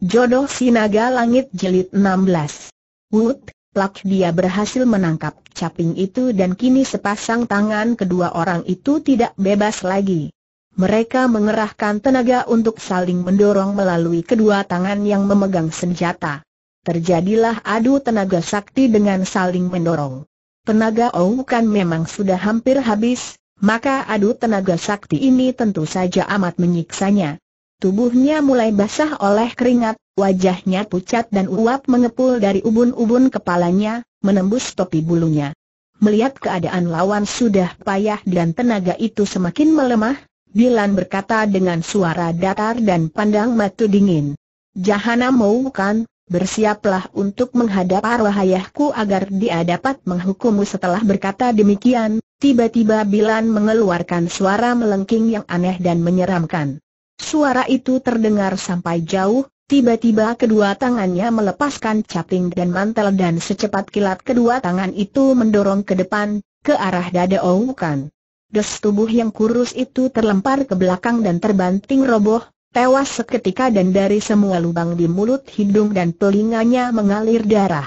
Jodoh Sinaga Langit Jelit 16 Wood, plak dia berhasil menangkap caping itu dan kini sepasang tangan kedua orang itu tidak bebas lagi. Mereka mengerahkan tenaga untuk saling mendorong melalui kedua tangan yang memegang senjata. Terjadilah adu tenaga sakti dengan saling mendorong. Tenaga Oukan memang sudah hampir habis, maka adu tenaga sakti ini tentu saja amat menyiksanya. Tubuhnya mulai basah oleh keringat, wajahnya pucat dan uap mengepul dari ubun-ubun kepalanya, menembus topi bulunya. Melihat keadaan lawan sudah payah dan tenaga itu semakin melemah, Dilan berkata dengan suara datar dan pandang mata dingin. Jahanamu bukan, bersiaplah untuk menghadap arwahayahku agar dia dapat menghukummu setelah berkata demikian, tiba-tiba Bilan mengeluarkan suara melengking yang aneh dan menyeramkan. Suara itu terdengar sampai jauh, tiba-tiba kedua tangannya melepaskan caping dan mantel dan secepat kilat kedua tangan itu mendorong ke depan, ke arah dada Oukan. Des tubuh yang kurus itu terlempar ke belakang dan terbanting roboh, tewas seketika dan dari semua lubang di mulut hidung dan telinganya mengalir darah.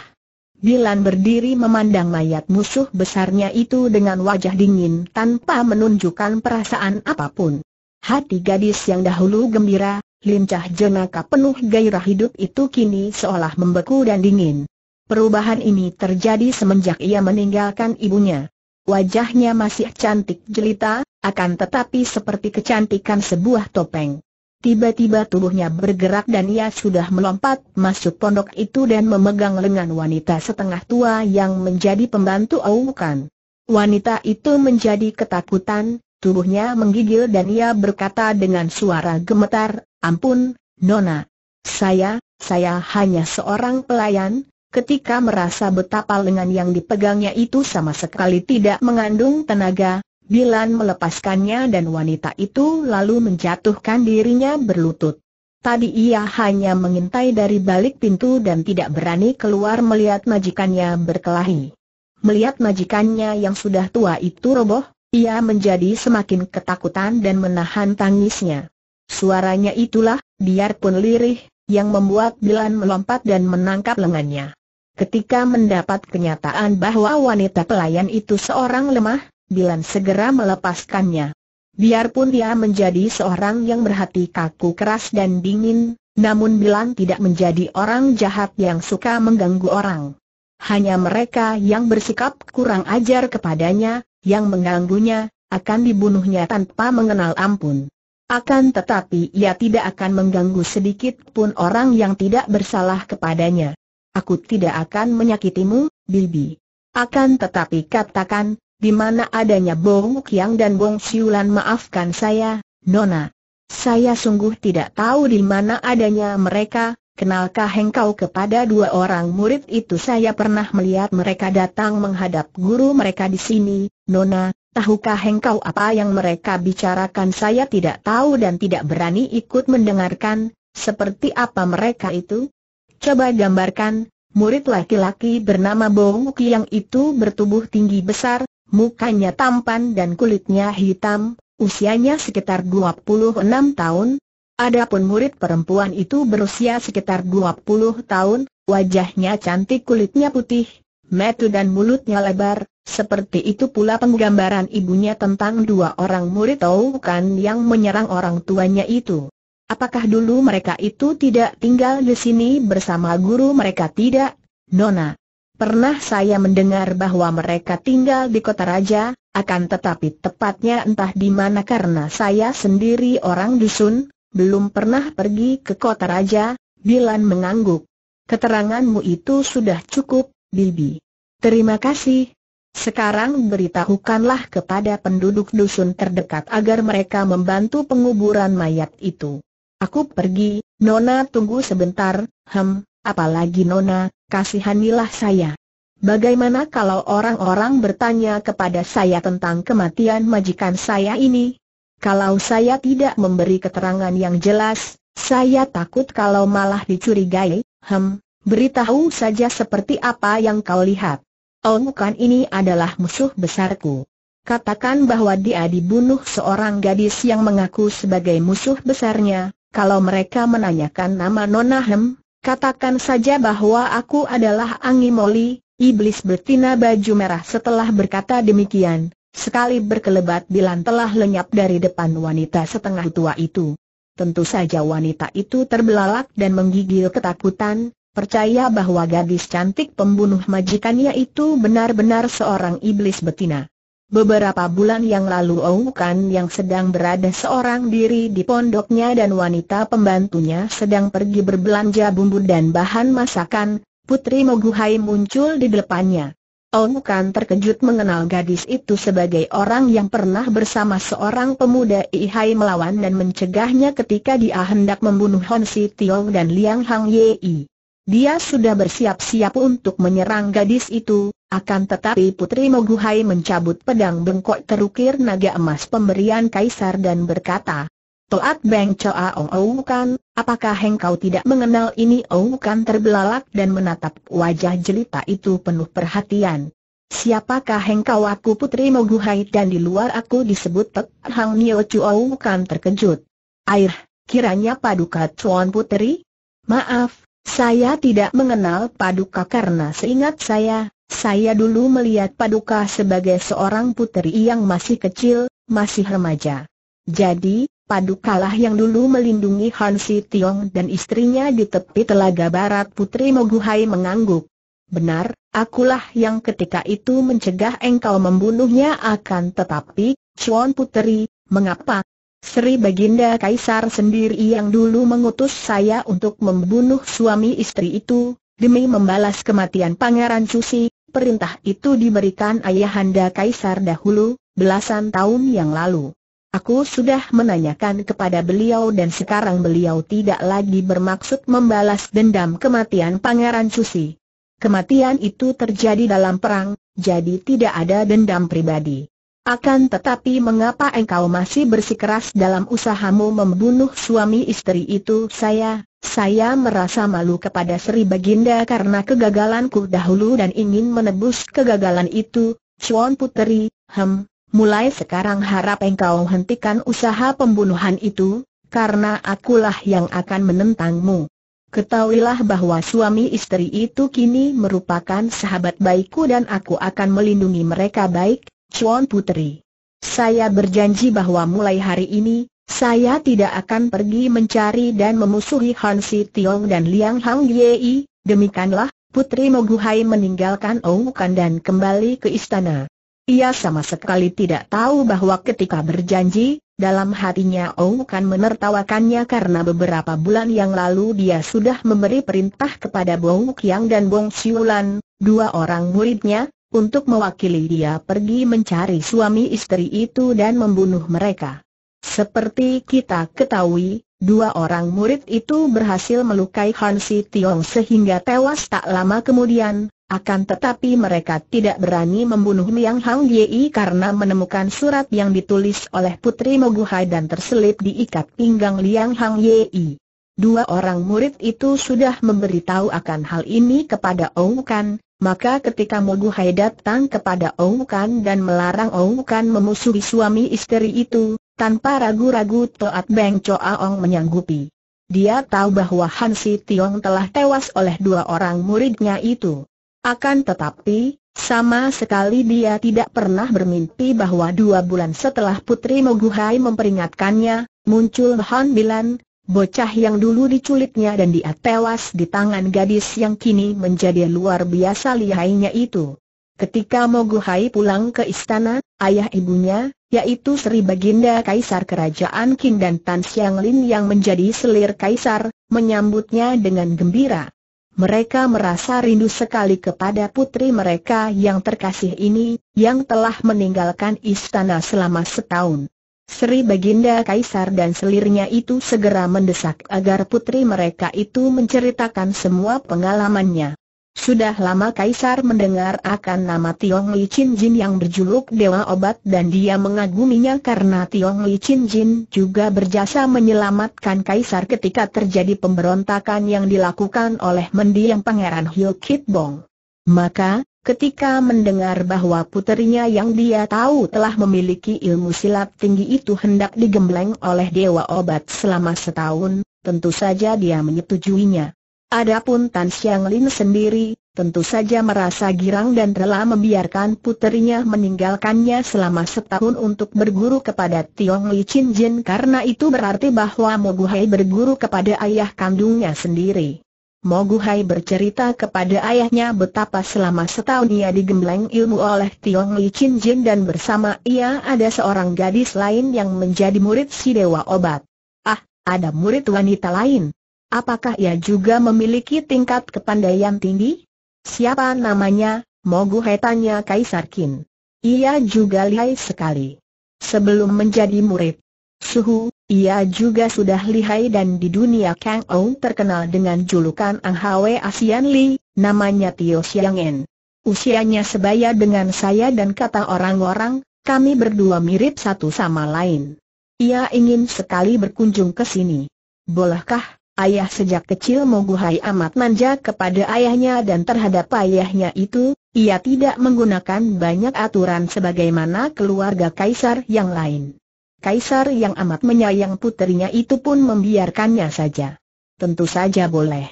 Bilan berdiri memandang mayat musuh besarnya itu dengan wajah dingin tanpa menunjukkan perasaan apapun. Hati gadis yang dahulu gembira, lincah jenaka penuh gairah hidup itu kini seolah membeku dan dingin. Perubahan ini terjadi semenjak ia meninggalkan ibunya. Wajahnya masih cantik jelita, akan tetapi seperti kecantikan sebuah topeng. Tiba-tiba tubuhnya bergerak dan ia sudah melompat masuk pondok itu dan memegang lengan wanita setengah tua yang menjadi pembantu Aukan. Wanita itu menjadi ketakutan, tubuhnya menggigil dan ia berkata dengan suara gemetar, ampun, Nona. Saya, saya hanya seorang pelayan, ketika merasa betapa lengan yang dipegangnya itu sama sekali tidak mengandung tenaga, Bilan melepaskannya dan wanita itu lalu menjatuhkan dirinya berlutut. Tadi ia hanya mengintai dari balik pintu dan tidak berani keluar melihat majikannya berkelahi. Melihat majikannya yang sudah tua itu roboh, ia menjadi semakin ketakutan dan menahan tangisnya. Suaranya itulah, biarpun lirih, yang membuat Bilan melompat dan menangkap lengannya. Ketika mendapat kenyataan bahwa wanita pelayan itu seorang lemah, Bilan segera melepaskannya. Biarpun dia menjadi seorang yang berhati kaku keras dan dingin, namun Bilan tidak menjadi orang jahat yang suka mengganggu orang. Hanya mereka yang bersikap kurang ajar kepadanya, yang mengganggunya, akan dibunuhnya tanpa mengenal ampun. Akan tetapi ia tidak akan mengganggu sedikit pun orang yang tidak bersalah kepadanya. Aku tidak akan menyakitimu, Bibi. Akan tetapi katakan, di mana adanya Bong Kiang dan Bong Siulan maafkan saya, Nona. Saya sungguh tidak tahu di mana adanya mereka, Kenalkah engkau kepada dua orang murid itu? Saya pernah melihat mereka datang menghadap guru mereka di sini, Nona. Tahukah engkau apa yang mereka bicarakan? Saya tidak tahu dan tidak berani ikut mendengarkan. Seperti apa mereka itu? Coba gambarkan. Murid laki-laki bernama Bowuki yang itu bertubuh tinggi besar, mukanya tampan dan kulitnya hitam, usianya sekitar 26 tahun, Adapun murid perempuan itu berusia sekitar 20 tahun, wajahnya cantik kulitnya putih, metu dan mulutnya lebar, seperti itu pula penggambaran ibunya tentang dua orang murid tahu kan yang menyerang orang tuanya itu. Apakah dulu mereka itu tidak tinggal di sini bersama guru mereka tidak, Nona? Pernah saya mendengar bahwa mereka tinggal di kota raja, akan tetapi tepatnya entah di mana karena saya sendiri orang dusun, belum pernah pergi ke kota raja, Bilan mengangguk. Keteranganmu itu sudah cukup, Bibi. Terima kasih. Sekarang beritahukanlah kepada penduduk dusun terdekat agar mereka membantu penguburan mayat itu. Aku pergi, Nona tunggu sebentar, hem, apalagi Nona, kasihanilah saya. Bagaimana kalau orang-orang bertanya kepada saya tentang kematian majikan saya ini? Kalau saya tidak memberi keterangan yang jelas, saya takut kalau malah dicurigai, hem, beritahu saja seperti apa yang kau lihat. Ong oh, Kan ini adalah musuh besarku. Katakan bahwa dia dibunuh seorang gadis yang mengaku sebagai musuh besarnya. Kalau mereka menanyakan nama Nona Hem, katakan saja bahwa aku adalah Angi Moli, iblis betina baju merah. Setelah berkata demikian, Sekali berkelebat Bilan telah lenyap dari depan wanita setengah tua itu. Tentu saja wanita itu terbelalak dan menggigil ketakutan, percaya bahwa gadis cantik pembunuh majikannya itu benar-benar seorang iblis betina. Beberapa bulan yang lalu Oukan yang sedang berada seorang diri di pondoknya dan wanita pembantunya sedang pergi berbelanja bumbu dan bahan masakan, Putri Moguhai muncul di depannya. Ong oh, Kan terkejut mengenal gadis itu sebagai orang yang pernah bersama seorang pemuda Ihai melawan dan mencegahnya ketika dia hendak membunuh Hon Si Tiong dan Liang Hang Yei. Dia sudah bersiap-siap untuk menyerang gadis itu, akan tetapi Putri Moguhai mencabut pedang bengkok terukir naga emas pemberian kaisar dan berkata, Toat Beng Choa Ong oh, Ong oh, Kan, Apakah engkau tidak mengenal ini? Oh bukan terbelalak dan menatap wajah jelita itu penuh perhatian. Siapakah engkau aku putri Moguhai dan di luar aku disebut Pek Hang Nio Chu Oh bukan terkejut. Air, kiranya paduka Chuan putri? Maaf, saya tidak mengenal paduka karena seingat saya, saya dulu melihat paduka sebagai seorang putri yang masih kecil, masih remaja. Jadi, padukalah yang dulu melindungi Han Si Tiong dan istrinya di tepi telaga barat Putri Moguhai mengangguk. Benar, akulah yang ketika itu mencegah engkau membunuhnya akan tetapi, Chuan Putri, mengapa? Sri Baginda Kaisar sendiri yang dulu mengutus saya untuk membunuh suami istri itu, demi membalas kematian Pangeran Susi, perintah itu diberikan Ayahanda Kaisar dahulu, belasan tahun yang lalu. Aku sudah menanyakan kepada beliau dan sekarang beliau tidak lagi bermaksud membalas dendam kematian Pangeran Susi. Kematian itu terjadi dalam perang, jadi tidak ada dendam pribadi. Akan tetapi mengapa engkau masih bersikeras dalam usahamu membunuh suami istri itu saya? Saya merasa malu kepada Sri Baginda karena kegagalanku dahulu dan ingin menebus kegagalan itu, Chuan Puteri, hem, mulai sekarang harap engkau hentikan usaha pembunuhan itu, karena akulah yang akan menentangmu. Ketahuilah bahwa suami istri itu kini merupakan sahabat baikku dan aku akan melindungi mereka baik, Chuan Putri. Saya berjanji bahwa mulai hari ini, saya tidak akan pergi mencari dan memusuhi Han Si Tiong dan Liang Hang Yei, demikianlah, Putri Moguhai meninggalkan Oukan dan kembali ke istana. Ia sama sekali tidak tahu bahwa ketika berjanji, dalam hatinya Ong Kan menertawakannya karena beberapa bulan yang lalu dia sudah memberi perintah kepada Bong Kiang dan Bong Siulan, dua orang muridnya, untuk mewakili dia pergi mencari suami istri itu dan membunuh mereka. Seperti kita ketahui, dua orang murid itu berhasil melukai Han Si Tiong sehingga tewas tak lama kemudian, akan tetapi mereka tidak berani membunuh Liang Hang Yei karena menemukan surat yang ditulis oleh Putri Moguhai dan terselip diikat pinggang Liang Hang Yei. Dua orang murid itu sudah memberitahu akan hal ini kepada Ong Kan, maka ketika Moguhai datang kepada Ong Kan dan melarang Ong Kan memusuhi suami istri itu, tanpa ragu-ragu Toat Beng Choa Ong menyanggupi. Dia tahu bahwa Han Si Tiong telah tewas oleh dua orang muridnya itu. Akan tetapi, sama sekali dia tidak pernah bermimpi bahwa dua bulan setelah Putri Moguhai memperingatkannya, muncul Han Bilan, bocah yang dulu diculiknya dan dia tewas di tangan gadis yang kini menjadi luar biasa lihainya itu. Ketika Moguhai pulang ke istana, ayah ibunya, yaitu Sri Baginda Kaisar Kerajaan Qin dan Tan Xianglin yang menjadi selir Kaisar, menyambutnya dengan gembira. Mereka merasa rindu sekali kepada putri mereka yang terkasih ini, yang telah meninggalkan istana selama setahun. Sri Baginda Kaisar dan selirnya itu segera mendesak agar putri mereka itu menceritakan semua pengalamannya. Sudah lama Kaisar mendengar akan nama Tiong Li Chin Jin yang berjuluk Dewa Obat dan dia mengaguminya karena Tiong Li Chin Jin juga berjasa menyelamatkan Kaisar ketika terjadi pemberontakan yang dilakukan oleh mendiang Pangeran Hyo Kit Bong. Maka, ketika mendengar bahwa puterinya yang dia tahu telah memiliki ilmu silat tinggi itu hendak digembleng oleh Dewa Obat selama setahun, tentu saja dia menyetujuinya. Adapun Tan Xiang Lin sendiri, tentu saja merasa girang dan rela membiarkan puterinya meninggalkannya selama setahun untuk berguru kepada Tiong Li Chin Jin karena itu berarti bahwa Hai berguru kepada ayah kandungnya sendiri. Hai bercerita kepada ayahnya betapa selama setahun ia digembleng ilmu oleh Tiong Li Chin Jin dan bersama ia ada seorang gadis lain yang menjadi murid si Dewa Obat. Ah, ada murid wanita lain. Apakah ia juga memiliki tingkat kepandaian tinggi? Siapa namanya? Mogu tanya Kaisar Qin. Ia juga lihai sekali. Sebelum menjadi murid Suhu, ia juga sudah lihai dan di dunia Kang Ou terkenal dengan julukan Ang Hwe Asian Li, namanya Tio Siang En. Usianya sebaya dengan saya dan kata orang-orang, kami berdua mirip satu sama lain. Ia ingin sekali berkunjung ke sini. Bolehkah? Ayah sejak kecil Moguhai amat manja kepada ayahnya dan terhadap ayahnya itu, ia tidak menggunakan banyak aturan sebagaimana keluarga kaisar yang lain. Kaisar yang amat menyayang putrinya itu pun membiarkannya saja. Tentu saja boleh.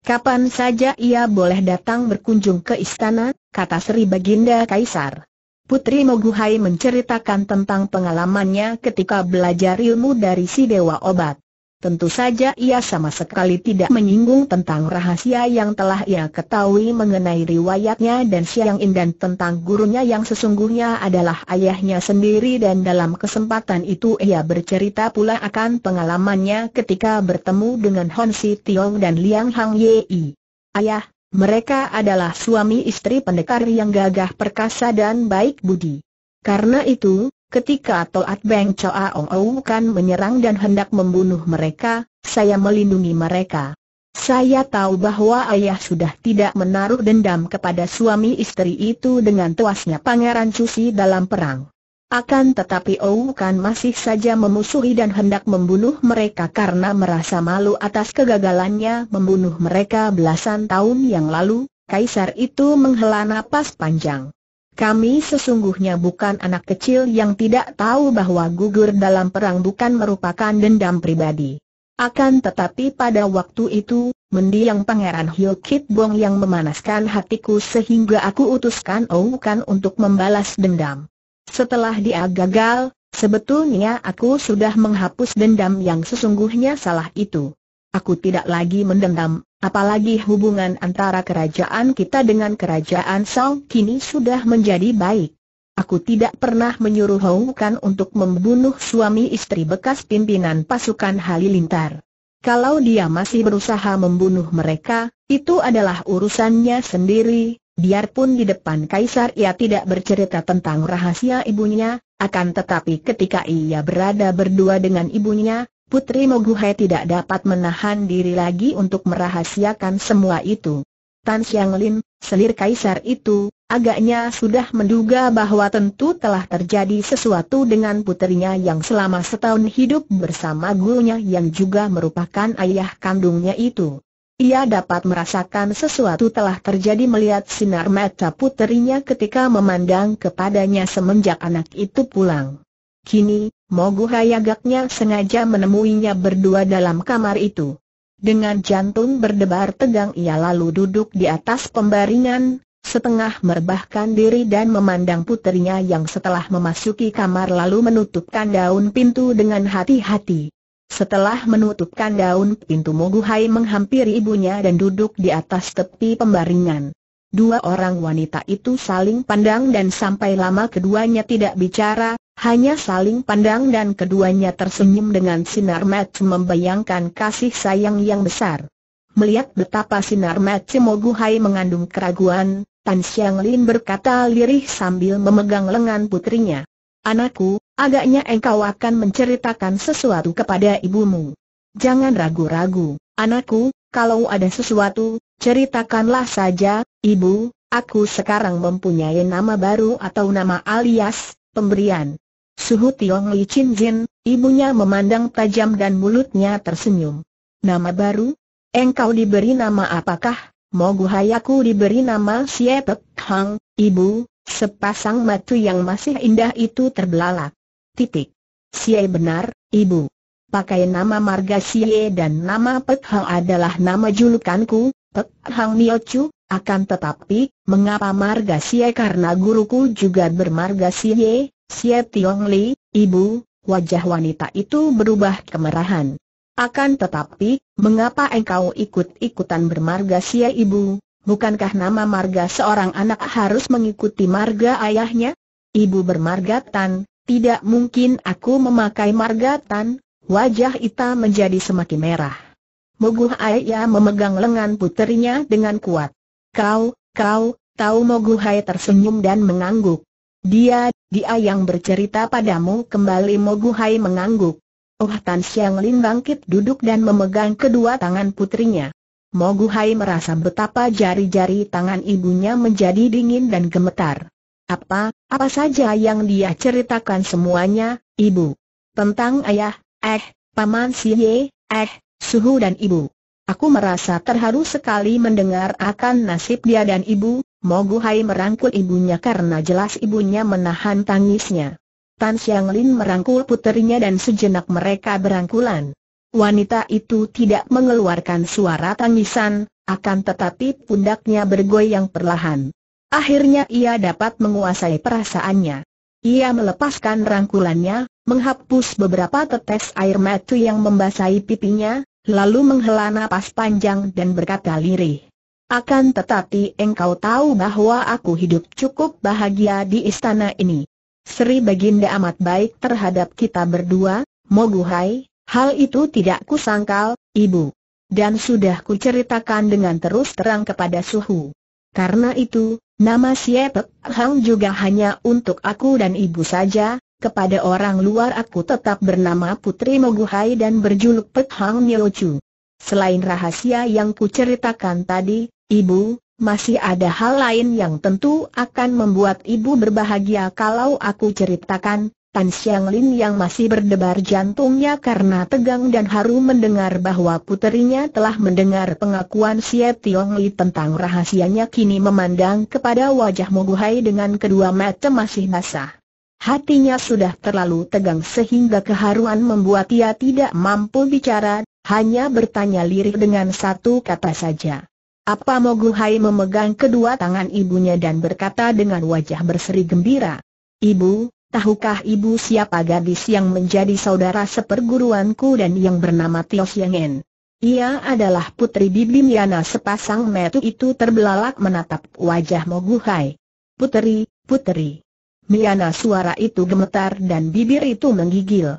Kapan saja ia boleh datang berkunjung ke istana, kata Sri Baginda Kaisar. Putri Moguhai menceritakan tentang pengalamannya ketika belajar ilmu dari si Dewa Obat. Tentu saja ia sama sekali tidak menyinggung tentang rahasia yang telah ia ketahui mengenai riwayatnya dan Siang Indan tentang gurunya yang sesungguhnya adalah ayahnya sendiri dan dalam kesempatan itu ia bercerita pula akan pengalamannya ketika bertemu dengan Hon Si Tiong dan Liang Hang Yei. Ayah, mereka adalah suami istri pendekar yang gagah perkasa dan baik budi. Karena itu, Ketika Toat Beng coa Ong Oukan menyerang dan hendak membunuh mereka, saya melindungi mereka. Saya tahu bahwa ayah sudah tidak menaruh dendam kepada suami istri itu dengan tuasnya Pangeran Cusi dalam perang. Akan tetapi Oukan masih saja memusuhi dan hendak membunuh mereka karena merasa malu atas kegagalannya membunuh mereka belasan tahun yang lalu, Kaisar itu menghela napas panjang. Kami sesungguhnya bukan anak kecil yang tidak tahu bahwa gugur dalam perang bukan merupakan dendam pribadi. Akan tetapi pada waktu itu, mendiang Pangeran Hyo Kit Bong yang memanaskan hatiku sehingga aku utuskan Oukan untuk membalas dendam. Setelah dia gagal, sebetulnya aku sudah menghapus dendam yang sesungguhnya salah itu. Aku tidak lagi mendendam, apalagi hubungan antara kerajaan kita dengan kerajaan Sao kini sudah menjadi baik. Aku tidak pernah menyuruh Hong Kan untuk membunuh suami istri bekas pimpinan pasukan Halilintar. Kalau dia masih berusaha membunuh mereka, itu adalah urusannya sendiri, biarpun di depan kaisar ia tidak bercerita tentang rahasia ibunya, akan tetapi ketika ia berada berdua dengan ibunya, Putri Moguhe tidak dapat menahan diri lagi untuk merahasiakan semua itu. Tan Xiang Lin, selir kaisar itu, agaknya sudah menduga bahwa tentu telah terjadi sesuatu dengan putrinya yang selama setahun hidup bersama gurunya yang juga merupakan ayah kandungnya itu. Ia dapat merasakan sesuatu telah terjadi melihat sinar mata putrinya ketika memandang kepadanya semenjak anak itu pulang. Kini, Mogu gaknya sengaja menemuinya berdua dalam kamar itu. Dengan jantung berdebar tegang ia lalu duduk di atas pembaringan, setengah merbahkan diri dan memandang putrinya yang setelah memasuki kamar lalu menutupkan daun pintu dengan hati-hati. Setelah menutupkan daun pintu Moguhai menghampiri ibunya dan duduk di atas tepi pembaringan. Dua orang wanita itu saling pandang dan sampai lama keduanya tidak bicara, hanya saling pandang dan keduanya tersenyum dengan sinar mata membayangkan kasih sayang yang besar. Melihat betapa sinar mata Hai mengandung keraguan, Tan Xiang Lin berkata lirih sambil memegang lengan putrinya. Anakku, agaknya engkau akan menceritakan sesuatu kepada ibumu. Jangan ragu-ragu, anakku, kalau ada sesuatu, ceritakanlah saja, ibu, aku sekarang mempunyai nama baru atau nama alias, pemberian. Suhu Tiong Li Chin Jin, ibunya memandang tajam dan mulutnya tersenyum. Nama baru? Engkau diberi nama apakah? Mogu Hayaku diberi nama Sietek Hang, ibu, sepasang matu yang masih indah itu terbelalak. Titik. Siye benar, ibu. Pakai nama marga Siye dan nama Pek Hang adalah nama julukanku, Pek Hang Niochu, akan tetapi, mengapa marga Siye karena guruku juga bermarga Siye? Siap Tiong Li, ibu, wajah wanita itu berubah kemerahan. Akan tetapi, mengapa engkau ikut-ikutan bermarga Xie ibu? Bukankah nama marga seorang anak harus mengikuti marga ayahnya? Ibu bermarga Tan, tidak mungkin aku memakai marga Tan, wajah Ita menjadi semakin merah. Moguh ayah memegang lengan puterinya dengan kuat. Kau, kau, tahu Moguh Aya tersenyum dan mengangguk. Dia dia yang bercerita padamu kembali Moguhai mengangguk. Oh Tan Xiang Lin bangkit duduk dan memegang kedua tangan putrinya. Moguhai merasa betapa jari-jari tangan ibunya menjadi dingin dan gemetar. Apa, apa saja yang dia ceritakan semuanya, ibu. Tentang ayah, eh, paman si Ye, eh, suhu dan ibu. Aku merasa terharu sekali mendengar akan nasib dia dan ibu, Mogu Hai merangkul ibunya karena jelas ibunya menahan tangisnya. Tan Xiang Lin merangkul puterinya dan sejenak mereka berangkulan. Wanita itu tidak mengeluarkan suara tangisan, akan tetapi pundaknya bergoyang perlahan. Akhirnya ia dapat menguasai perasaannya. Ia melepaskan rangkulannya, menghapus beberapa tetes air mata yang membasahi pipinya, lalu menghela napas panjang dan berkata lirih. Akan tetapi engkau tahu bahwa aku hidup cukup bahagia di istana ini. Sri Baginda amat baik terhadap kita berdua, Moguhai, hal itu tidak kusangkal, Ibu. Dan sudah kuceritakan dengan terus terang kepada Suhu. Karena itu, nama Siepek Hang juga hanya untuk aku dan Ibu saja, kepada orang luar aku tetap bernama Putri Moguhai dan berjuluk Pek Hang Selain rahasia yang kuceritakan tadi, Ibu, masih ada hal lain yang tentu akan membuat ibu berbahagia kalau aku ceritakan, Tan Xiang Lin yang masih berdebar jantungnya karena tegang dan haru mendengar bahwa puterinya telah mendengar pengakuan Xie Tiong Li tentang rahasianya kini memandang kepada wajah Moguhai dengan kedua mata masih basah. Hatinya sudah terlalu tegang sehingga keharuan membuat ia tidak mampu bicara, hanya bertanya lirik dengan satu kata saja. Apa Mogu Hai memegang kedua tangan ibunya dan berkata dengan wajah berseri gembira. Ibu, tahukah ibu siapa gadis yang menjadi saudara seperguruanku dan yang bernama Tio Siengen? Ia adalah putri Bibi Miana sepasang metu itu terbelalak menatap wajah Mogu Hai. Putri, putri. Miana suara itu gemetar dan bibir itu menggigil.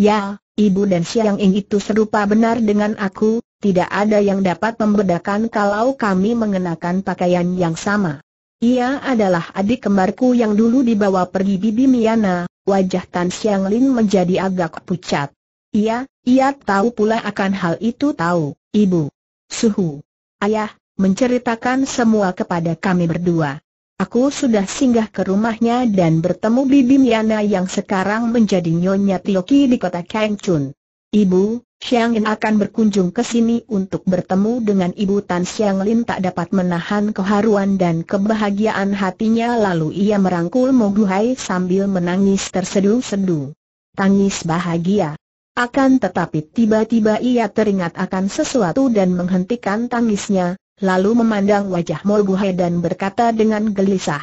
Ya, ibu dan siang En itu serupa benar dengan aku, tidak ada yang dapat membedakan kalau kami mengenakan pakaian yang sama. Ia adalah adik kembarku yang dulu dibawa pergi Bibi Miana, wajah Tan Xiang Lin menjadi agak pucat. Ia, ia tahu pula akan hal itu tahu, ibu. Suhu. Ayah, menceritakan semua kepada kami berdua. Aku sudah singgah ke rumahnya dan bertemu Bibi Miana yang sekarang menjadi Nyonya Tioki di kota Kangchun. Ibu, Xiang akan berkunjung ke sini untuk bertemu dengan ibu Tan Xiang Lin tak dapat menahan keharuan dan kebahagiaan hatinya lalu ia merangkul Moguhai sambil menangis tersedu-sedu. Tangis bahagia. Akan tetapi tiba-tiba ia teringat akan sesuatu dan menghentikan tangisnya, lalu memandang wajah Moguhai dan berkata dengan gelisah.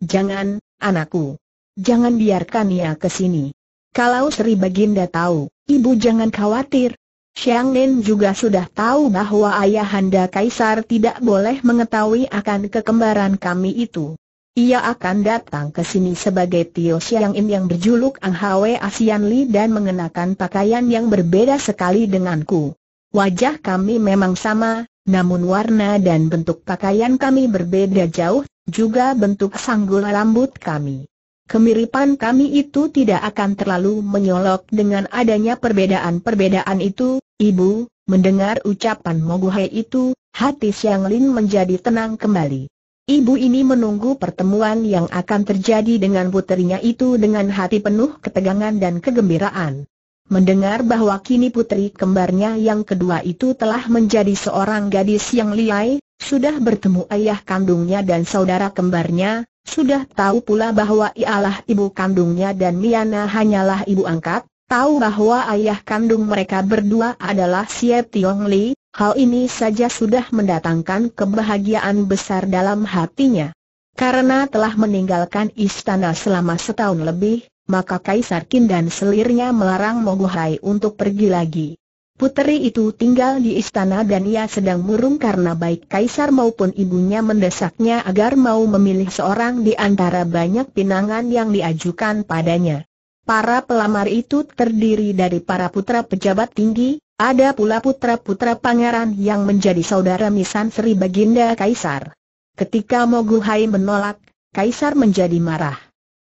Jangan, anakku. Jangan biarkan ia ke sini. Kalau Sri Baginda tahu, ibu jangan khawatir. Xiang Nen juga sudah tahu bahwa ayahanda Kaisar tidak boleh mengetahui akan kekembaran kami itu. Ia akan datang ke sini sebagai Tio Xiang In yang berjuluk Ang Hwe Asian Li dan mengenakan pakaian yang berbeda sekali denganku. Wajah kami memang sama, namun warna dan bentuk pakaian kami berbeda jauh, juga bentuk sanggul rambut kami. Kemiripan kami itu tidak akan terlalu menyolok dengan adanya perbedaan-perbedaan itu, Ibu, mendengar ucapan Moguhe itu, hati Sianglin Lin menjadi tenang kembali. Ibu ini menunggu pertemuan yang akan terjadi dengan putrinya itu dengan hati penuh ketegangan dan kegembiraan. Mendengar bahwa kini putri kembarnya yang kedua itu telah menjadi seorang gadis yang liai, sudah bertemu ayah kandungnya dan saudara kembarnya, sudah tahu pula bahwa ialah ibu kandungnya dan Miana hanyalah ibu angkat, tahu bahwa ayah kandung mereka berdua adalah Xie Tiong Li, hal ini saja sudah mendatangkan kebahagiaan besar dalam hatinya. Karena telah meninggalkan istana selama setahun lebih, maka Kaisar Qin dan selirnya melarang Moguhai untuk pergi lagi. Puteri itu tinggal di istana dan ia sedang murung karena baik kaisar maupun ibunya mendesaknya agar mau memilih seorang di antara banyak pinangan yang diajukan padanya. Para pelamar itu terdiri dari para putra pejabat tinggi, ada pula putra-putra pangeran yang menjadi saudara misan Sri Baginda Kaisar. Ketika Moguhai menolak, Kaisar menjadi marah.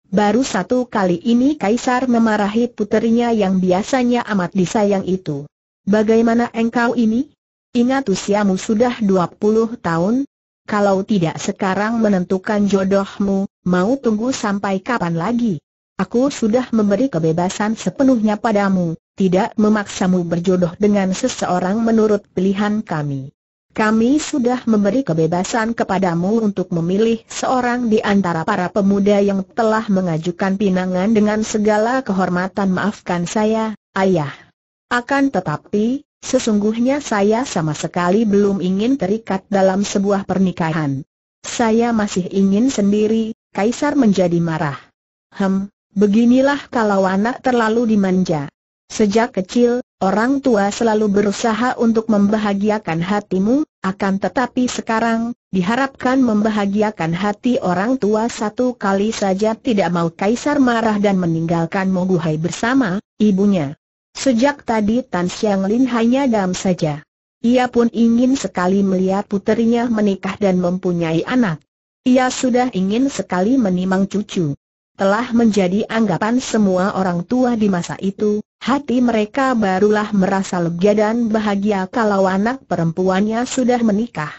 Baru satu kali ini Kaisar memarahi puterinya yang biasanya amat disayang itu. Bagaimana engkau ini? Ingat usiamu sudah 20 tahun, kalau tidak sekarang menentukan jodohmu, mau tunggu sampai kapan lagi? Aku sudah memberi kebebasan sepenuhnya padamu, tidak memaksamu berjodoh dengan seseorang menurut pilihan kami. Kami sudah memberi kebebasan kepadamu untuk memilih seorang di antara para pemuda yang telah mengajukan pinangan dengan segala kehormatan maafkan saya, ayah. Akan tetapi, sesungguhnya saya sama sekali belum ingin terikat dalam sebuah pernikahan. Saya masih ingin sendiri, Kaisar menjadi marah. Hem, beginilah kalau anak terlalu dimanja. Sejak kecil, orang tua selalu berusaha untuk membahagiakan hatimu, akan tetapi sekarang, diharapkan membahagiakan hati orang tua satu kali saja tidak mau kaisar marah dan meninggalkan Moguhai bersama, ibunya. Sejak tadi Tan Xiang Lin hanya dam saja. Ia pun ingin sekali melihat puterinya menikah dan mempunyai anak. Ia sudah ingin sekali menimang cucu. Telah menjadi anggapan semua orang tua di masa itu, hati mereka barulah merasa lega dan bahagia kalau anak perempuannya sudah menikah.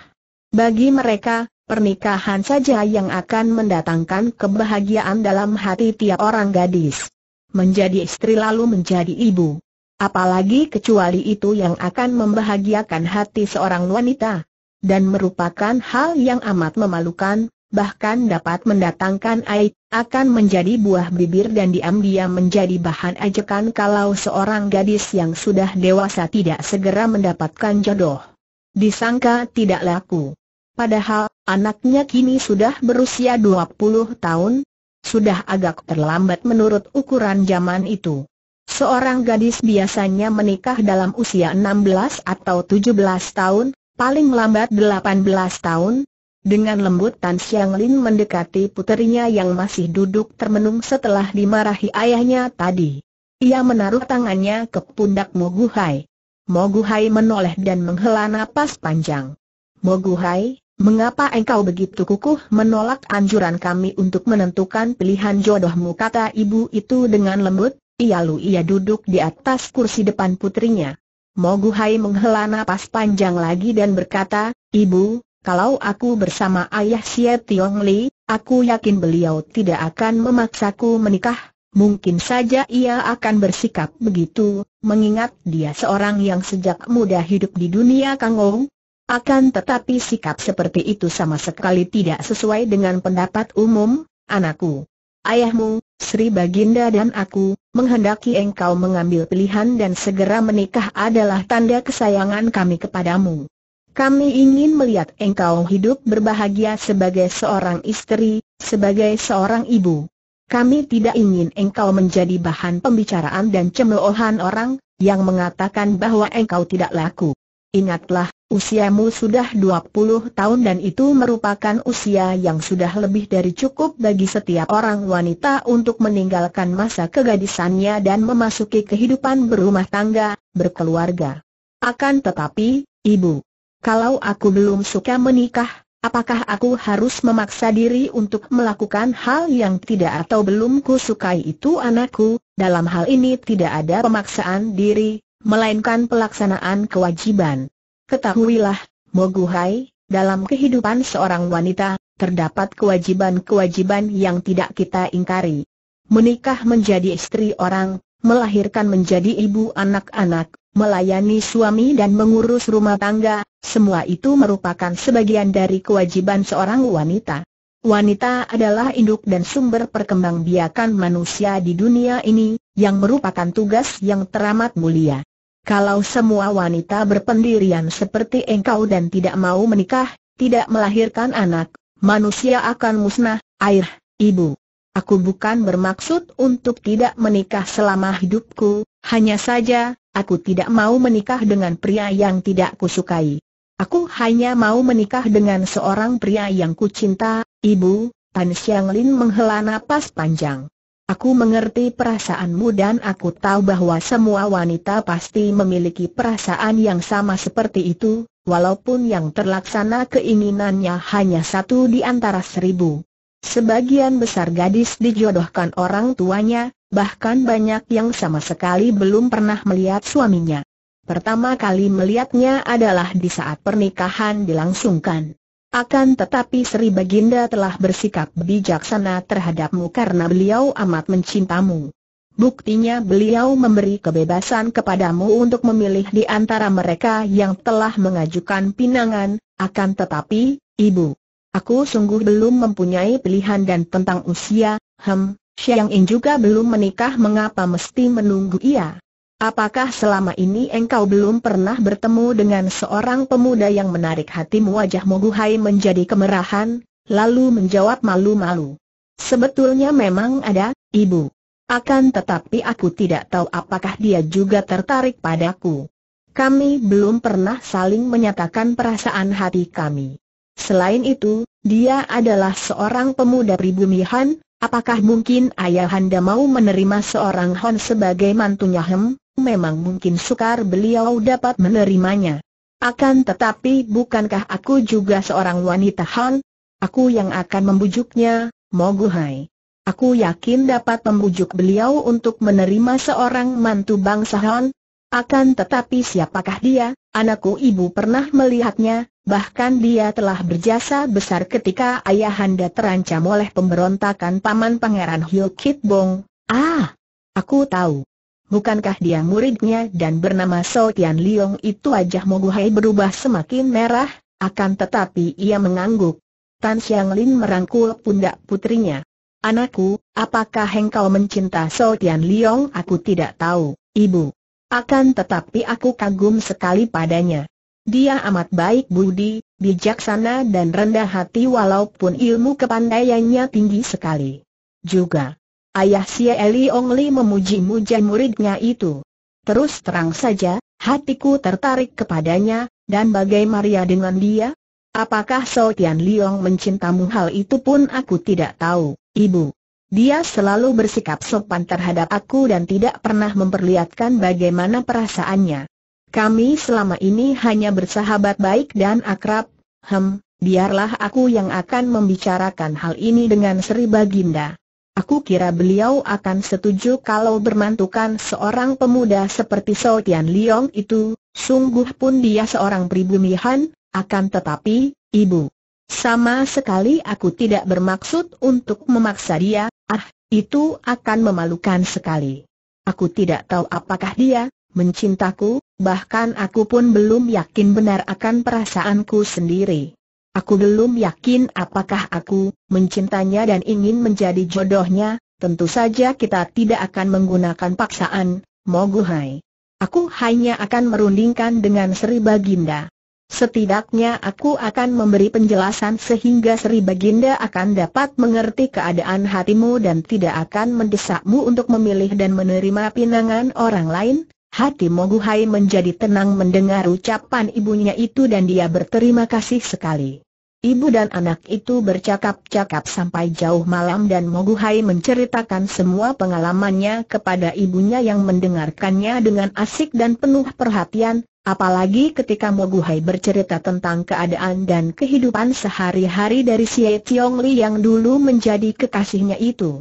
Bagi mereka, pernikahan saja yang akan mendatangkan kebahagiaan dalam hati tiap orang gadis. Menjadi istri lalu menjadi ibu. Apalagi kecuali itu yang akan membahagiakan hati seorang wanita. Dan merupakan hal yang amat memalukan, bahkan dapat mendatangkan aib, akan menjadi buah bibir dan diam-diam menjadi bahan ajakan kalau seorang gadis yang sudah dewasa tidak segera mendapatkan jodoh. Disangka tidak laku. Padahal, anaknya kini sudah berusia 20 tahun, sudah agak terlambat menurut ukuran zaman itu. Seorang gadis biasanya menikah dalam usia 16 atau 17 tahun, paling lambat 18 tahun. Dengan lembut Tan Xiang Lin mendekati puterinya yang masih duduk termenung setelah dimarahi ayahnya tadi. Ia menaruh tangannya ke pundak Moguhai. Moguhai menoleh dan menghela napas panjang. Moguhai, mengapa engkau begitu kukuh menolak anjuran kami untuk menentukan pilihan jodohmu kata ibu itu dengan lembut? lalu ia duduk di atas kursi depan putrinya. Mogu Hai menghela nafas panjang lagi dan berkata, Ibu, kalau aku bersama ayah Xie Tiong Li, aku yakin beliau tidak akan memaksaku menikah. Mungkin saja ia akan bersikap begitu, mengingat dia seorang yang sejak muda hidup di dunia Ong. Akan tetapi sikap seperti itu sama sekali tidak sesuai dengan pendapat umum, anakku. Ayahmu, Sri Baginda dan aku, menghendaki engkau mengambil pilihan dan segera menikah adalah tanda kesayangan kami kepadamu. Kami ingin melihat engkau hidup berbahagia sebagai seorang istri, sebagai seorang ibu. Kami tidak ingin engkau menjadi bahan pembicaraan dan cemoohan orang, yang mengatakan bahwa engkau tidak laku. Ingatlah, usiamu sudah 20 tahun dan itu merupakan usia yang sudah lebih dari cukup bagi setiap orang wanita untuk meninggalkan masa kegadisannya dan memasuki kehidupan berumah tangga, berkeluarga. Akan tetapi, Ibu, kalau aku belum suka menikah, apakah aku harus memaksa diri untuk melakukan hal yang tidak atau belum kusukai itu anakku? Dalam hal ini tidak ada pemaksaan diri, melainkan pelaksanaan kewajiban. Ketahuilah, Moguhai, dalam kehidupan seorang wanita, terdapat kewajiban-kewajiban yang tidak kita ingkari. Menikah menjadi istri orang, melahirkan menjadi ibu anak-anak, melayani suami dan mengurus rumah tangga, semua itu merupakan sebagian dari kewajiban seorang wanita. Wanita adalah induk dan sumber perkembangbiakan manusia di dunia ini, yang merupakan tugas yang teramat mulia. Kalau semua wanita berpendirian seperti engkau dan tidak mau menikah, tidak melahirkan anak, manusia akan musnah, air, ibu. Aku bukan bermaksud untuk tidak menikah selama hidupku, hanya saja, aku tidak mau menikah dengan pria yang tidak kusukai. Aku hanya mau menikah dengan seorang pria yang kucinta, Ibu, Tan Xiang Lin menghela napas panjang. Aku mengerti perasaanmu dan aku tahu bahwa semua wanita pasti memiliki perasaan yang sama seperti itu, walaupun yang terlaksana keinginannya hanya satu di antara seribu. Sebagian besar gadis dijodohkan orang tuanya, bahkan banyak yang sama sekali belum pernah melihat suaminya. Pertama kali melihatnya adalah di saat pernikahan dilangsungkan. Akan tetapi Sri Baginda telah bersikap bijaksana terhadapmu karena beliau amat mencintamu. Buktinya beliau memberi kebebasan kepadamu untuk memilih di antara mereka yang telah mengajukan pinangan, akan tetapi, Ibu, aku sungguh belum mempunyai pilihan dan tentang usia, hem, Xiang In juga belum menikah mengapa mesti menunggu ia? Apakah selama ini engkau belum pernah bertemu dengan seorang pemuda yang menarik hatimu wajah Moguhai menjadi kemerahan, lalu menjawab malu-malu. Sebetulnya memang ada, ibu. Akan tetapi aku tidak tahu apakah dia juga tertarik padaku. Kami belum pernah saling menyatakan perasaan hati kami. Selain itu, dia adalah seorang pemuda pribumi Han, apakah mungkin ayahanda mau menerima seorang Han sebagai mantunya hem? memang mungkin sukar beliau dapat menerimanya. Akan tetapi bukankah aku juga seorang wanita Han? Aku yang akan membujuknya, Moguhai. Aku yakin dapat membujuk beliau untuk menerima seorang mantu bangsa Han. Akan tetapi siapakah dia? Anakku ibu pernah melihatnya, bahkan dia telah berjasa besar ketika ayahanda terancam oleh pemberontakan paman pangeran Hyo Kit Bong. Ah, aku tahu. Bukankah dia muridnya dan bernama So Tian Liong itu wajah Moguhai berubah semakin merah, akan tetapi ia mengangguk. Tan Xiang Lin merangkul pundak putrinya. Anakku, apakah engkau mencinta So Tian Liong? Aku tidak tahu, ibu. Akan tetapi aku kagum sekali padanya. Dia amat baik budi, bijaksana dan rendah hati walaupun ilmu kepandaiannya tinggi sekali. Juga, Ayah si Eli Li memuji-muja muridnya itu. Terus terang saja, hatiku tertarik kepadanya, dan bagai Maria dengan dia? Apakah So Tian Liong mencintamu hal itu pun aku tidak tahu, ibu. Dia selalu bersikap sopan terhadap aku dan tidak pernah memperlihatkan bagaimana perasaannya. Kami selama ini hanya bersahabat baik dan akrab, hem, biarlah aku yang akan membicarakan hal ini dengan Sri Baginda. Aku kira beliau akan setuju kalau bermantukan seorang pemuda seperti Sao Tian Liong itu, sungguh pun dia seorang pribumi Han. akan tetapi, ibu. Sama sekali aku tidak bermaksud untuk memaksa dia, ah, itu akan memalukan sekali. Aku tidak tahu apakah dia, mencintaku, bahkan aku pun belum yakin benar akan perasaanku sendiri. Aku belum yakin apakah aku mencintanya dan ingin menjadi jodohnya, tentu saja kita tidak akan menggunakan paksaan, Moguhai. Aku hanya akan merundingkan dengan Sri Baginda. Setidaknya aku akan memberi penjelasan sehingga Sri Baginda akan dapat mengerti keadaan hatimu dan tidak akan mendesakmu untuk memilih dan menerima pinangan orang lain, Hati Moguhai menjadi tenang mendengar ucapan ibunya itu dan dia berterima kasih sekali. Ibu dan anak itu bercakap-cakap sampai jauh malam dan Moguhai menceritakan semua pengalamannya kepada ibunya yang mendengarkannya dengan asik dan penuh perhatian, apalagi ketika Moguhai bercerita tentang keadaan dan kehidupan sehari-hari dari Xie Tiong Li yang dulu menjadi kekasihnya itu.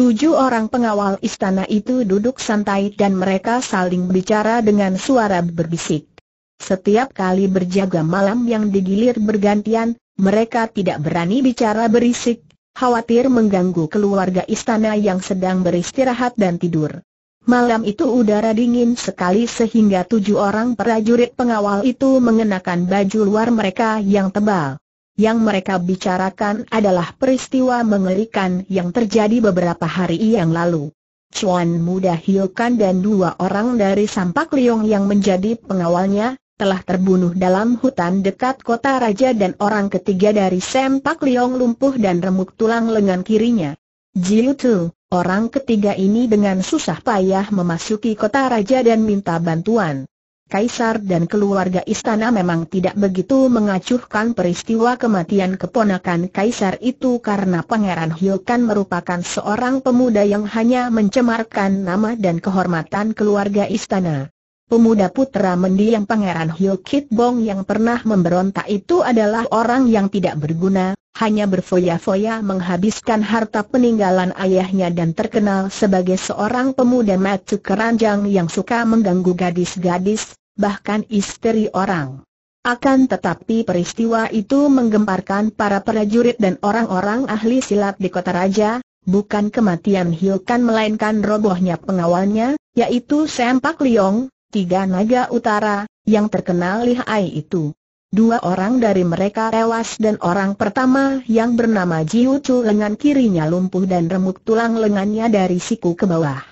Tujuh orang pengawal istana itu duduk santai dan mereka saling bicara dengan suara berbisik. Setiap kali berjaga malam yang digilir bergantian, mereka tidak berani bicara berisik, khawatir mengganggu keluarga istana yang sedang beristirahat dan tidur. Malam itu udara dingin sekali sehingga tujuh orang prajurit pengawal itu mengenakan baju luar mereka yang tebal yang mereka bicarakan adalah peristiwa mengerikan yang terjadi beberapa hari yang lalu. Chuan Muda Hiokan dan dua orang dari Sampak Liong yang menjadi pengawalnya, telah terbunuh dalam hutan dekat kota raja dan orang ketiga dari Sampak Liong lumpuh dan remuk tulang lengan kirinya. Jiu Tu, orang ketiga ini dengan susah payah memasuki kota raja dan minta bantuan. Kaisar dan keluarga istana memang tidak begitu mengacuhkan peristiwa kematian keponakan Kaisar itu karena Pangeran Hyokan merupakan seorang pemuda yang hanya mencemarkan nama dan kehormatan keluarga istana. Pemuda putra mendiang Pangeran Hyokit Bong yang pernah memberontak itu adalah orang yang tidak berguna, hanya berfoya-foya menghabiskan harta peninggalan ayahnya dan terkenal sebagai seorang pemuda matu keranjang yang suka mengganggu gadis-gadis, bahkan istri orang. Akan tetapi peristiwa itu menggemparkan para prajurit dan orang-orang ahli silat di kota raja, bukan kematian Hilkan melainkan robohnya pengawalnya, yaitu Sempak Liong, tiga naga utara, yang terkenal lihai itu. Dua orang dari mereka tewas dan orang pertama yang bernama Jiu Chu lengan kirinya lumpuh dan remuk tulang lengannya dari siku ke bawah.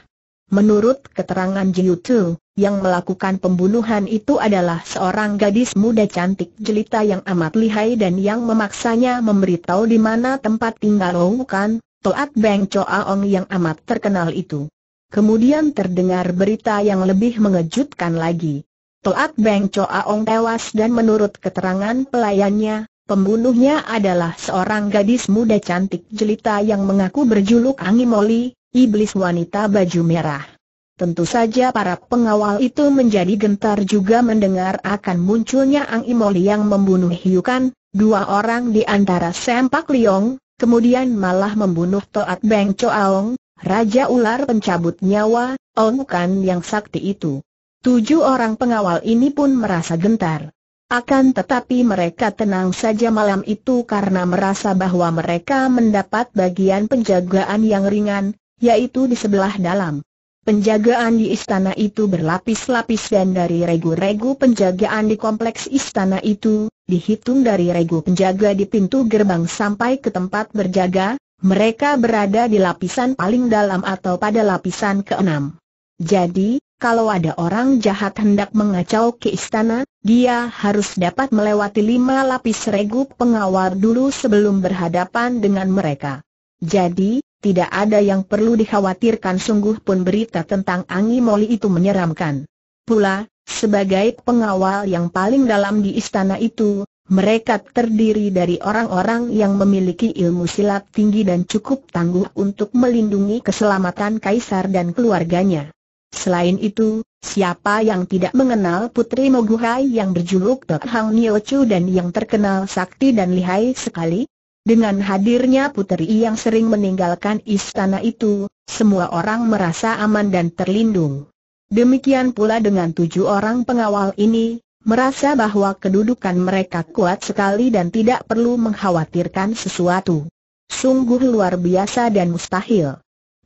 Menurut keterangan Jiu Chu, yang melakukan pembunuhan itu adalah seorang gadis muda cantik jelita yang amat lihai dan yang memaksanya memberitahu di mana tempat tinggal Wukan, Toat Beng Choa Ong yang amat terkenal itu. Kemudian terdengar berita yang lebih mengejutkan lagi. Toat Beng Choa Ong tewas dan menurut keterangan pelayannya, pembunuhnya adalah seorang gadis muda cantik jelita yang mengaku berjuluk Angimoli, iblis wanita baju merah. Tentu saja para pengawal itu menjadi gentar juga mendengar akan munculnya Ang Imoli yang membunuh Hiukan, dua orang di antara Sempak Liong, kemudian malah membunuh Toat Beng Choaong, Raja Ular pencabut nyawa, Ong Kan yang sakti itu. Tujuh orang pengawal ini pun merasa gentar. Akan tetapi mereka tenang saja malam itu karena merasa bahwa mereka mendapat bagian penjagaan yang ringan, yaitu di sebelah dalam. Penjagaan di istana itu berlapis-lapis dan dari regu-regu penjagaan di kompleks istana itu, dihitung dari regu penjaga di pintu gerbang sampai ke tempat berjaga, mereka berada di lapisan paling dalam atau pada lapisan keenam. Jadi, kalau ada orang jahat hendak mengacau ke istana, dia harus dapat melewati lima lapis regu pengawal dulu sebelum berhadapan dengan mereka. Jadi, tidak ada yang perlu dikhawatirkan sungguh pun berita tentang Angi Moli itu menyeramkan. Pula, sebagai pengawal yang paling dalam di istana itu, mereka terdiri dari orang-orang yang memiliki ilmu silat tinggi dan cukup tangguh untuk melindungi keselamatan kaisar dan keluarganya. Selain itu, siapa yang tidak mengenal Putri Moguhai yang berjuluk Tok Hang Nio Chu dan yang terkenal sakti dan lihai sekali? Dengan hadirnya puteri yang sering meninggalkan istana itu, semua orang merasa aman dan terlindung. Demikian pula dengan tujuh orang pengawal ini, merasa bahwa kedudukan mereka kuat sekali dan tidak perlu mengkhawatirkan sesuatu. Sungguh luar biasa dan mustahil.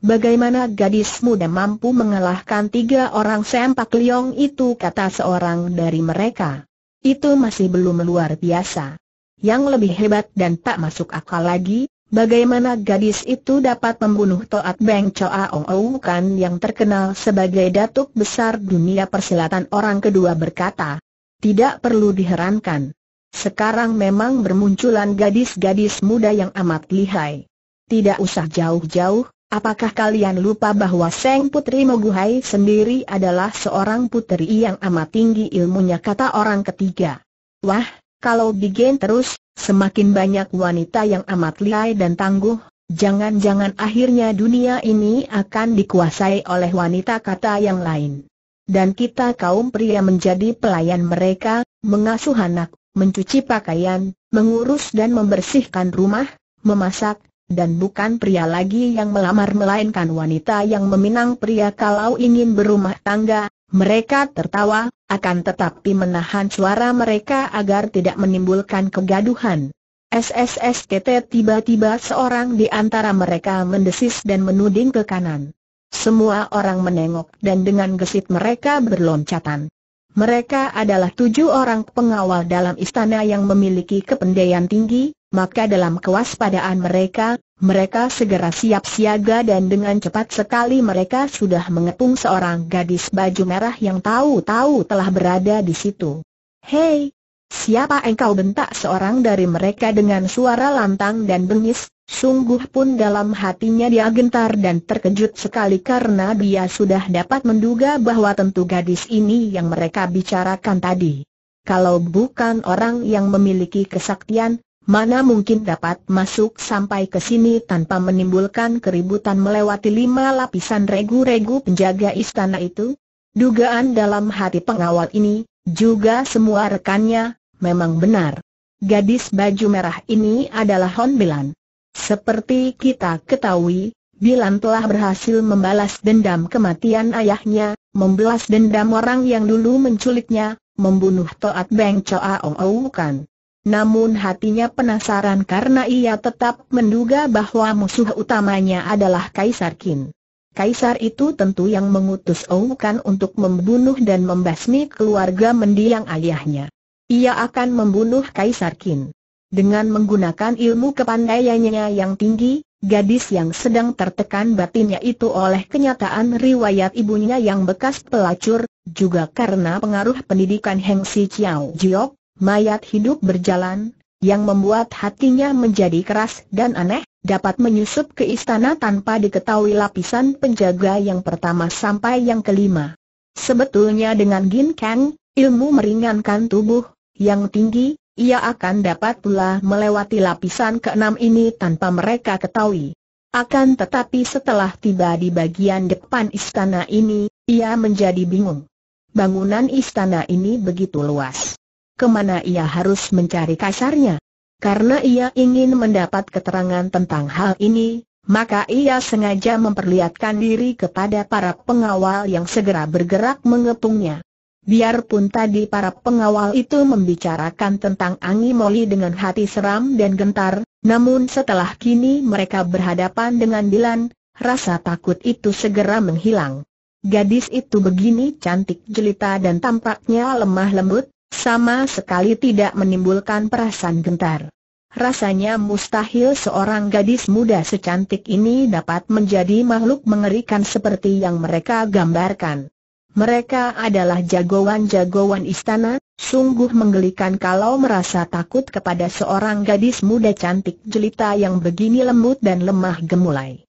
Bagaimana gadis muda mampu mengalahkan tiga orang sempak liong itu kata seorang dari mereka. Itu masih belum luar biasa. Yang lebih hebat dan tak masuk akal lagi, bagaimana gadis itu dapat membunuh Toat Beng Choa Ong Kan yang terkenal sebagai datuk besar dunia persilatan orang kedua berkata. Tidak perlu diherankan. Sekarang memang bermunculan gadis-gadis muda yang amat lihai. Tidak usah jauh-jauh, apakah kalian lupa bahwa Seng Putri Moguhai sendiri adalah seorang putri yang amat tinggi ilmunya kata orang ketiga. Wah, kalau begin terus, semakin banyak wanita yang amat lihai dan tangguh, jangan-jangan akhirnya dunia ini akan dikuasai oleh wanita kata yang lain. Dan kita kaum pria menjadi pelayan mereka, mengasuh anak, mencuci pakaian, mengurus dan membersihkan rumah, memasak, dan bukan pria lagi yang melamar melainkan wanita yang meminang pria kalau ingin berumah tangga, mereka tertawa, akan tetapi menahan suara mereka agar tidak menimbulkan kegaduhan. SSSTT tiba-tiba seorang di antara mereka mendesis dan menuding ke kanan. Semua orang menengok dan dengan gesit mereka berloncatan. Mereka adalah tujuh orang pengawal dalam istana yang memiliki kependayaan tinggi, maka dalam kewaspadaan mereka, mereka segera siap siaga dan dengan cepat sekali mereka sudah mengepung seorang gadis baju merah yang tahu-tahu telah berada di situ. Hei, siapa engkau bentak seorang dari mereka dengan suara lantang dan bengis, Sungguh pun dalam hatinya dia gentar dan terkejut sekali karena dia sudah dapat menduga bahwa tentu gadis ini yang mereka bicarakan tadi. Kalau bukan orang yang memiliki kesaktian, mana mungkin dapat masuk sampai ke sini tanpa menimbulkan keributan melewati lima lapisan regu-regu penjaga istana itu? Dugaan dalam hati pengawal ini, juga semua rekannya, memang benar. Gadis baju merah ini adalah Hon Bilan. Seperti kita ketahui, Bilan telah berhasil membalas dendam kematian ayahnya, membalas dendam orang yang dulu menculiknya, membunuh Toat Beng Choa Oukan. Namun hatinya penasaran karena ia tetap menduga bahwa musuh utamanya adalah Kaisar Qin. Kaisar itu tentu yang mengutus Oukan untuk membunuh dan membasmi keluarga mendiang ayahnya. Ia akan membunuh Kaisar Qin. Dengan menggunakan ilmu kepandaiannya yang tinggi, gadis yang sedang tertekan batinnya itu oleh kenyataan riwayat ibunya yang bekas pelacur, juga karena pengaruh pendidikan Heng Si Chiao Jiok, mayat hidup berjalan, yang membuat hatinya menjadi keras dan aneh, dapat menyusup ke istana tanpa diketahui lapisan penjaga yang pertama sampai yang kelima. Sebetulnya dengan Gin Kang, ilmu meringankan tubuh, yang tinggi, ia akan dapat pula melewati lapisan keenam ini tanpa mereka ketahui. Akan tetapi setelah tiba di bagian depan istana ini, ia menjadi bingung. Bangunan istana ini begitu luas. Kemana ia harus mencari kasarnya? Karena ia ingin mendapat keterangan tentang hal ini, maka ia sengaja memperlihatkan diri kepada para pengawal yang segera bergerak mengepungnya. Biarpun tadi para pengawal itu membicarakan tentang Angi Moli dengan hati seram dan gentar, namun setelah kini mereka berhadapan dengan Dilan, rasa takut itu segera menghilang. Gadis itu begini cantik jelita dan tampaknya lemah lembut, sama sekali tidak menimbulkan perasaan gentar. Rasanya mustahil seorang gadis muda secantik ini dapat menjadi makhluk mengerikan seperti yang mereka gambarkan. Mereka adalah jagoan-jagoan istana, sungguh menggelikan kalau merasa takut kepada seorang gadis muda cantik jelita yang begini lembut dan lemah gemulai.